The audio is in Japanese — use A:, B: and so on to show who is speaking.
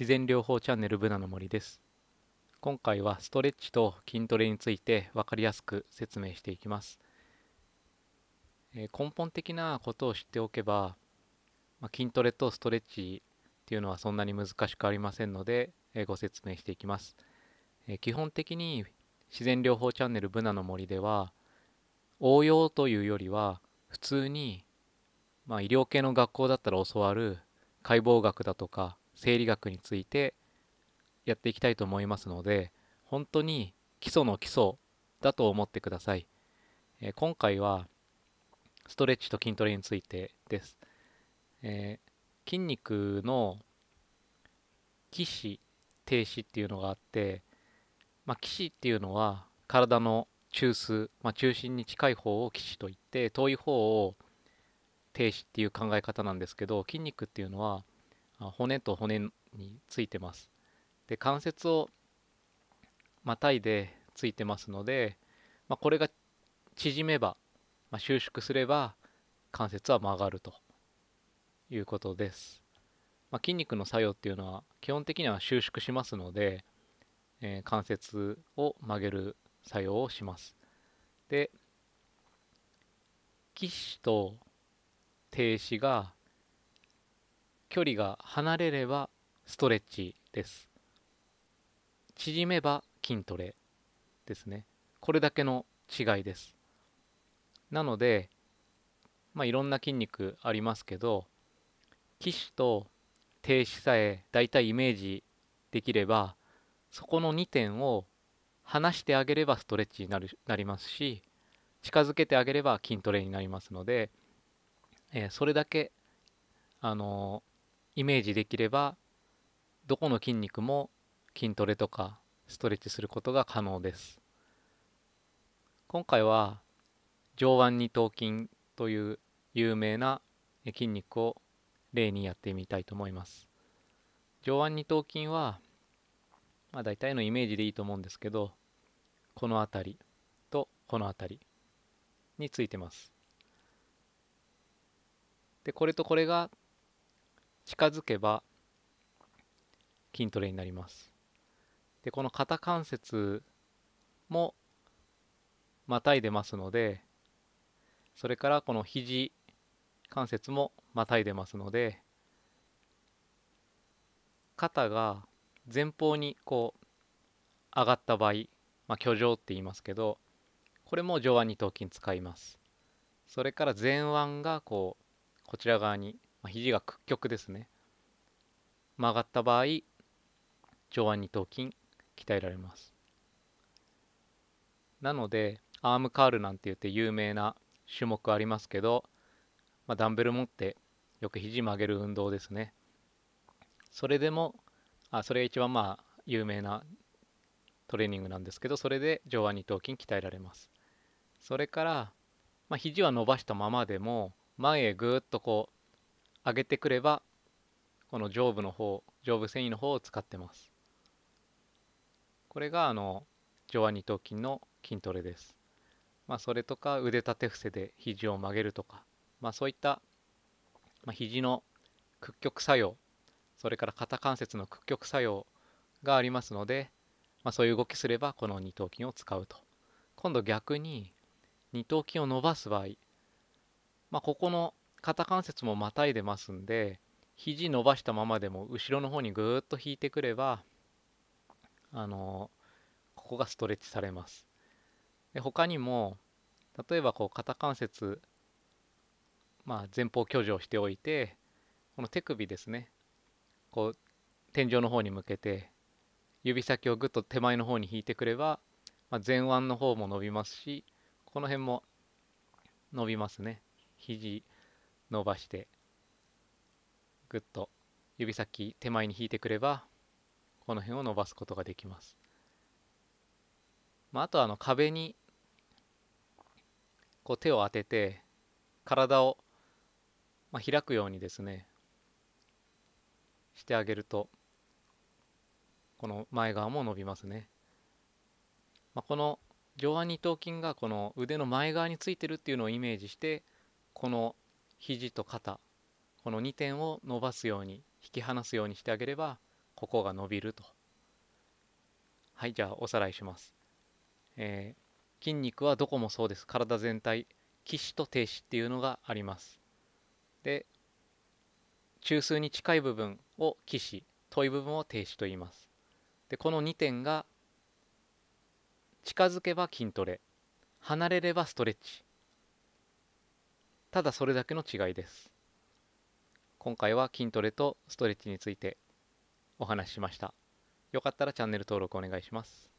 A: 自然療法チャンネルブナの森です今回はストレッチと筋トレについて分かりやすく説明していきます、えー、根本的なことを知っておけば、まあ、筋トレとストレッチっていうのはそんなに難しくありませんので、えー、ご説明していきます、えー、基本的に自然療法チャンネルブナの森では応用というよりは普通に、まあ、医療系の学校だったら教わる解剖学だとか生理学についてやっていきたいと思いますので本当に基礎の基礎だと思ってください、えー、今回はストレッチと筋トレについてです、えー、筋肉の起死停止っていうのがあって、まあ、起死っていうのは体の中枢、まあ、中心に近い方を起死といって遠い方を停止っていう考え方なんですけど筋肉っていうのは骨と骨についてますで関節をまたいでついてますので、まあ、これが縮めば、まあ、収縮すれば関節は曲がるということです、まあ、筋肉の作用っていうのは基本的には収縮しますので、えー、関節を曲げる作用をしますで起死と停止が距離が離れればストレッチです縮めば筋トレですねこれだけの違いですなのでまあいろんな筋肉ありますけど騎手と停止さえだいたいイメージできればそこの2点を離してあげればストレッチになるなりますし近づけてあげれば筋トレになりますので、えー、それだけ、あのイメージできればどこの筋肉も筋トレとかストレッチすることが可能です今回は上腕二頭筋という有名な筋肉を例にやってみたいと思います上腕二頭筋は、まあ、大体のイメージでいいと思うんですけどこの辺りとこの辺りについてますでこれとこれが近づけば筋トレになりますでこの肩関節もまたいでますのでそれからこの肘関節もまたいでますので肩が前方にこう上がった場合、まあ、挙上って言いますけどこれも上腕二頭筋使いますそれから前腕がこうこちら側にまあ、肘が屈曲ですね曲がった場合上腕二頭筋鍛えられますなのでアームカールなんて言って有名な種目ありますけど、まあ、ダンベル持ってよく肘曲げる運動ですねそれでもあそれが一番まあ有名なトレーニングなんですけどそれで上腕二頭筋鍛えられますそれから、まあ、肘は伸ばしたままでも前へぐっとこう上げてくればこの上部の方上部繊維の方を使ってますこれがあの上腕二頭筋の筋トレです、まあ、それとか腕立て伏せで肘を曲げるとか、まあ、そういった、まあ、肘の屈曲作用それから肩関節の屈曲作用がありますので、まあ、そういう動きすればこの二頭筋を使うと今度逆に二頭筋を伸ばす場合、まあ、ここの肩関節もまたいでますんで肘伸ばしたままでも後ろの方にぐーっと引いてくればあのここがストレッチされますで他にも例えばこう肩関節、まあ、前方挙上しておいてこの手首ですねこう天井の方に向けて指先をぐっと手前の方に引いてくれば、まあ、前腕の方も伸びますしこの辺も伸びますね肘伸ばしてぐっと指先手前に引いてくればこの辺を伸ばすことができます、まあ、あとはあの壁にこう手を当てて体をまあ開くようにですねしてあげるとこの前側も伸びますね、まあ、この上腕二頭筋がこの腕の前側についてるっていうのをイメージしてこの肘と肩この2点を伸ばすように引き離すようにしてあげればここが伸びるとはいじゃあおさらいします、えー、筋肉はどこもそうです体全体起死と停止っていうのがありますで中枢に近い部分を起死遠い部分を停止と言いますでこの2点が近づけば筋トレ離れればストレッチただそれだけの違いです今回は筋トレとストレッチについてお話ししましたよかったらチャンネル登録お願いします